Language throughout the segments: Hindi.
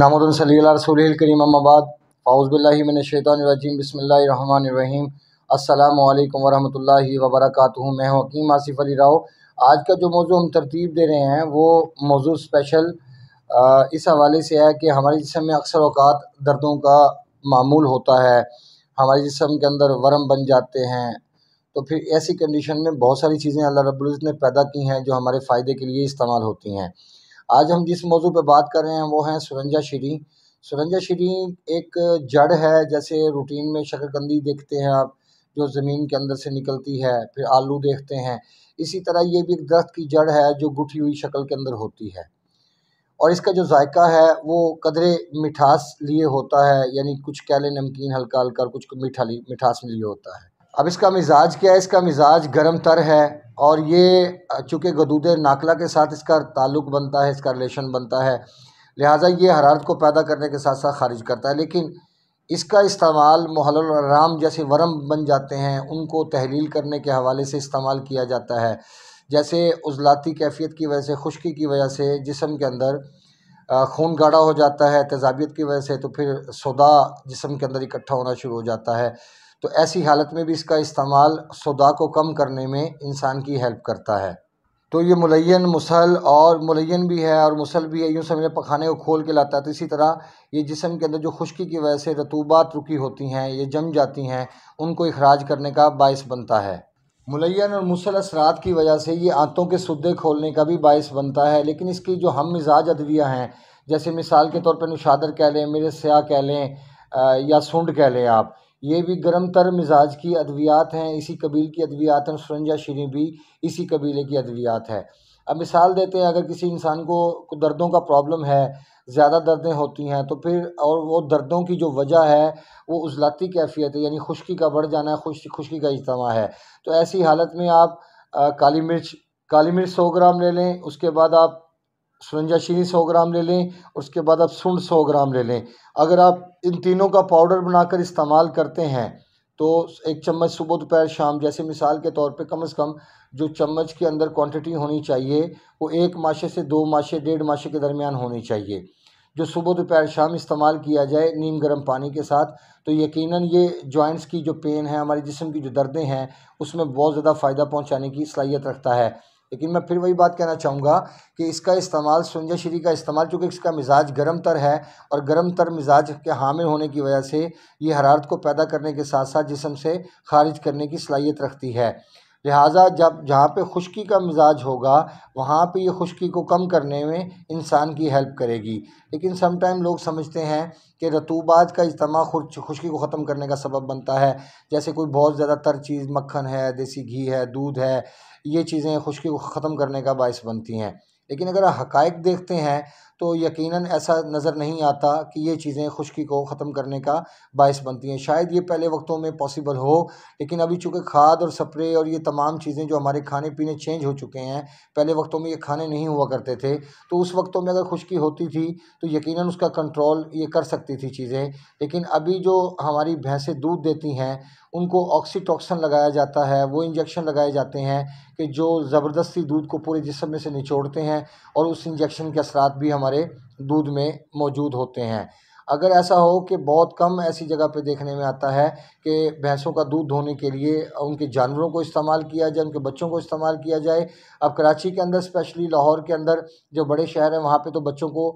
नामदन सलील करीम अम्माबाद फ़ाउज़बिल्लिमिनशैतरजीम बसमीम अल्लाम वरहल वबरक मैं हूँ हकीम आसिफ अली राव आज का जो मौजू हम तरतीब दे रहे हैं वो मौजू स्पेशल इस हवाले से है कि हमारे जिसम में अक्सर अवकात दर्दों का मामूल होता है हमारे जिसम के अंदर वरम बन जाते हैं तो फिर ऐसी कंडीशन में बहुत सारी चीज़ें अल्लाह रब्ज़त ने पैदा की हैं जो हमारे फ़ायदे के लिए इस्तेमाल होती हैं आज हम जिस मौजू पर बात कर रहे हैं वो हैं सुरंजा शीरी सुरंजा शीरी एक जड़ है जैसे रूटीन में शकरकंदी देखते हैं आप जो ज़मीन के अंदर से निकलती है फिर आलू देखते हैं इसी तरह ये भी एक दरख्त की जड़ है जो गुठी हुई शक्ल के अंदर होती है और इसका जो जायका है वो कदरे मिठास लिए होता है यानी कुछ कह लें नमकीन हल्का हल्का कुछ मीठा मिठास में लिए होता है अब इसका मिजाज क्या है इसका मिजाज गर्म तर है और ये चूँकि गदूद नाकला के साथ इसका ताल्लुक़ बनता है इसका रिलेशन बनता है लिहाजा ये हरारत को पैदा करने के साथ साथ खारिज करता है लेकिन इसका इस्तेमाल महराम जैसे वरम बन जाते हैं उनको तहलील करने के हवाले से इस्तेमाल किया जाता है जैसे उजलाती कैफियत की वजह से खुशकी की वजह से जिसम के अंदर खून गाढ़ा हो जाता है तेजाबियत की वजह से तो फिर सौदा जिसम के अंदर इकट्ठा होना शुरू हो जाता है तो ऐसी हालत में भी इसका इस्तेमाल सौदा को कम करने में इंसान की हेल्प करता है तो ये मुलैन मुसल और मुलैन भी है और मुसल भी है यूँ समझे पखाने को खोल के लाता है तो इसी तरह ये जिसम के अंदर जो खुश्की की वजह से रतूबात रुकी होती हैं ये जम जाती हैं उनको अखराज करने का बायस बनता है मुलैन और मुसल असरात की वजह से ये आंतों के सदे खोलने का भी बायस बनता है लेकिन इसकी जो हम मिजाज अदवियाँ हैं जैसे मिसाल के तौर पर नुशादर कह लें मेरे स्याह कह लें या सूंड कह लें आप ये भी गर्म तर मिजाज की अद्वियात हैं इसी कबील की अद्वियात हैं सुरंजा शरी भी इसी कबीले की अद्वियात है अब मिसाल देते हैं अगर किसी इंसान को दर्दों का प्रॉब्लम है ज़्यादा दर्दें होती हैं तो फिर और वो दर्दों की जो वजह है वो उजलाती कैफियत है यानी खुशकी का बढ़ जाना है खुश खुश्की का इजतमा है तो ऐसी हालत में आप आ, काली मिर्च काली मिर्च सौ ग्राम ले लें उसके बाद आप सुरंजा चीनी सौ ग्राम ले लें उसके बाद आप सुंड सौ ग्राम ले लें अगर आप इन तीनों का पाउडर बनाकर इस्तेमाल करते हैं तो एक चम्मच सुबह दोपहर शाम जैसे मिसाल के तौर पे कम से कम जो चम्मच के अंदर क्वांटिटी होनी चाहिए वो एक माशे से दो माशे डेढ़ माशे के दरमियान होनी चाहिए जो सुबह दोपहर शाम इस्तेमाल किया जाए नीम गर्म पानी के साथ तो यकीनन ये जॉइंट्स की जो पेन है हमारे जिसम की जो दर्दें हैं उसमें बहुत ज़्यादा फ़ायदा पहुंचाने की सलाहियत रखता है लेकिन मैं फिर वही बात कहना चाहूँगा कि इसका इस्तेमाल संजय श्री का इस्तेमाल चूँकि इसका मिजाज गर्म तर है और गर्म तर मिजाज के हामिल होने की वजह से ये हरारत को पैदा करने के साथ साथ जिसम से खारिज करने की सलाहियत रखती है लिहाजा जब जहाँ पे खुश्की का मिजाज होगा वहाँ पे ये खुश्की को कम करने में इंसान की हेल्प करेगी लेकिन समटाइम लोग समझते हैं कि रतूबात का इज्तम खुश्की को ख़त्म करने का सबब बनता है जैसे कोई बहुत ज़्यादा तर चीज़ मक्खन है देसी घी है दूध है ये चीज़ें खुश्की को ख़त्म करने का बायस बनती हैं लेकिन अगर हकायक देखते हैं तो यकीनन ऐसा नज़र नहीं आता कि ये चीज़ें खुशकी को ख़त्म करने का बायस बनती हैं शायद ये पहले वक्तों में पॉसिबल हो लेकिन अभी चूँकि खाद और स्प्रे और ये तमाम चीज़ें जो हमारे खाने पीने चेंज हो चुके हैं पहले वक्तों में ये खाने नहीं हुआ करते थे तो उस वक्तों में अगर खुशकी होती थी तो यकीन उसका कंट्रोल ये कर सकती थी चीज़ें लेकिन अभी जो हमारी भैंसें दूध देती हैं उनको ऑक्सीटॉक्सन लगाया जाता है वो इंजेक्शन लगाए जाते हैं कि जो ज़बरदस्ती दूध को पूरे जिसम में से निचोड़ते हैं और उस इंजेक्शन के असरात भी हमारे दूध में मौजूद होते हैं अगर ऐसा हो कि बहुत कम ऐसी जगह पे देखने में आता है कि भैंसों का दूध धोने के लिए उनके जानवरों को इस्तेमाल किया जाए उनके बच्चों को इस्तेमाल किया जाए अब कराची के अंदर स्पेशली लाहौर के अंदर जो बड़े शहर हैं वहाँ पे तो बच्चों को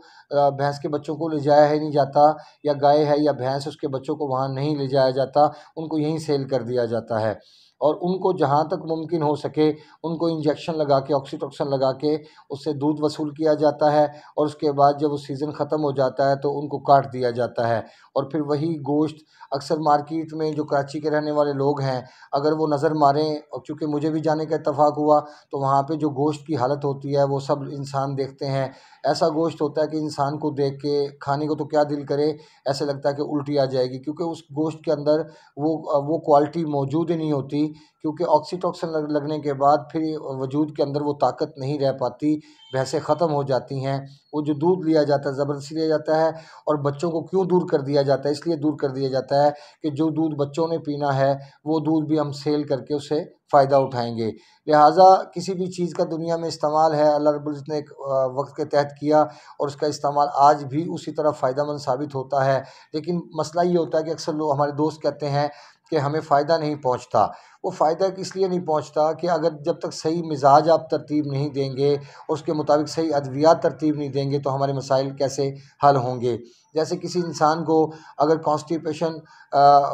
भैंस के बच्चों को ले जाया ही नहीं जाता या गाय है या भैंस उसके बच्चों को वहाँ नहीं ले जाया जाता उनको यहीं सेल कर दिया जाता है और उनको जहाँ तक मुमकिन हो सके उनको इंजेक्शन लगा के ऑक्सीटॉक्सन लगा के उससे दूध वसूल किया जाता है और उसके बाद जब वो सीज़न ख़त्म हो जाता है तो उनको काट दिया जाता है और फिर वही गोश्त अक्सर मार्केट में जो कराची के रहने वाले लोग हैं अगर वो नज़र मारें और चूँकि मुझे भी जाने का इतफ़ाक़ हुआ तो वहाँ पर जो गोश्त की हालत होती है वो सब इंसान देखते हैं ऐसा गोश्त होता है कि इंसान को देख के खाने को तो क्या दिल करे ऐसे लगता है कि उल्टी आ जाएगी क्योंकि उस गोश्त के अंदर वो वो क्वालिटी मौजूद ही नहीं होती होगी क्योंकि ऑक्सीटॉक्सिन लगने के बाद फिर वजूद के अंदर वो ताकत नहीं रह पाती भैंसें ख़त्म हो जाती हैं वो जो दूध लिया जाता है ज़बरदस्ती लिया जाता है और बच्चों को क्यों दूर कर दिया जाता है इसलिए दूर कर दिया जाता है कि जो दूध बच्चों ने पीना है वो दूध भी हम सेल करके उसे फ़ायदा उठाएंगे लिहाजा किसी भी चीज़ का दुनिया में इस्तेमाल है अल्लाह रबुल्ज़त ने एक वक्त के तहत किया और उसका इस्तेमाल आज भी उसी तरह फ़ायदा मंद साबित होता है लेकिन मसला ये होता है कि अक्सर लोग हमारे दोस्त कहते हैं कि हमें फ़ायदा नहीं पहुँचता वो फ़ायदा किस लिए नहीं पहुँचता कि अगर जब तक सही मिजाज आप तरतीब नहीं देंगे उसके मुताबिक सही अद्वियात तरतीब नहीं देंगे तो हमारे मसाइल कैसे हल होंगे जैसे किसी इंसान को अगर कॉन्स्टिपेशन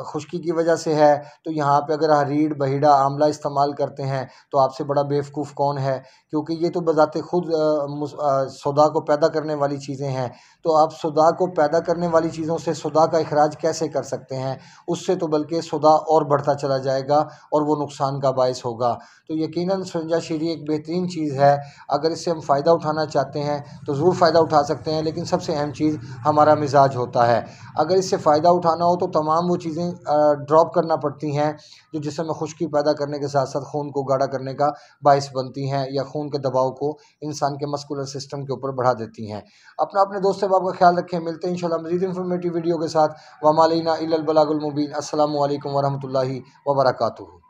खुश्की की वजह से है तो यहाँ पे अगर हरीड बहीड़ा आमला इस्तेमाल करते हैं तो आपसे बड़ा बेवकूफ़ कौन है क्योंकि ये तो बज़ात खुद सौदा को पैदा करने वाली चीज़ें हैं तो आप सौदा को पैदा करने वाली चीज़ों से सौदा का अखराज कैसे कर सकते हैं उससे तो बल्कि सौदा और बढ़ता चला जाएगा और वो नुकसान का बायस होगा तो यकीन सुरंजा शीरी एक बेहतरीन चीज़ है अगर इससे हम फ़ायदा उठाना चाहते हैं तो ज़रूर फ़ायदा उठा सकते हैं लेकिन सबसे अहम चीज़ हमारा मिजाज होता है अगर इससे फ़ायदा उठाना हो तो तमाम वो चीज़ें ड्रॉप करना पड़ती हैं जो जिसम में खुश्की पैदा करने के साथ साथ खून को गाढ़ा करने का बायस बनती हैं या खून के दबाव को इंसान के मस्कुलर सिस्टम के ऊपर बढ़ा देती हैं अपना अपने दोस्तों बाप का ख्याल रखें मिलते हैं इंशाल्लाह मजीद इन्फॉर्मेटिव वीडियो के साथ वमालीना इलबलागुलमुबीन असल वरहमल वर्का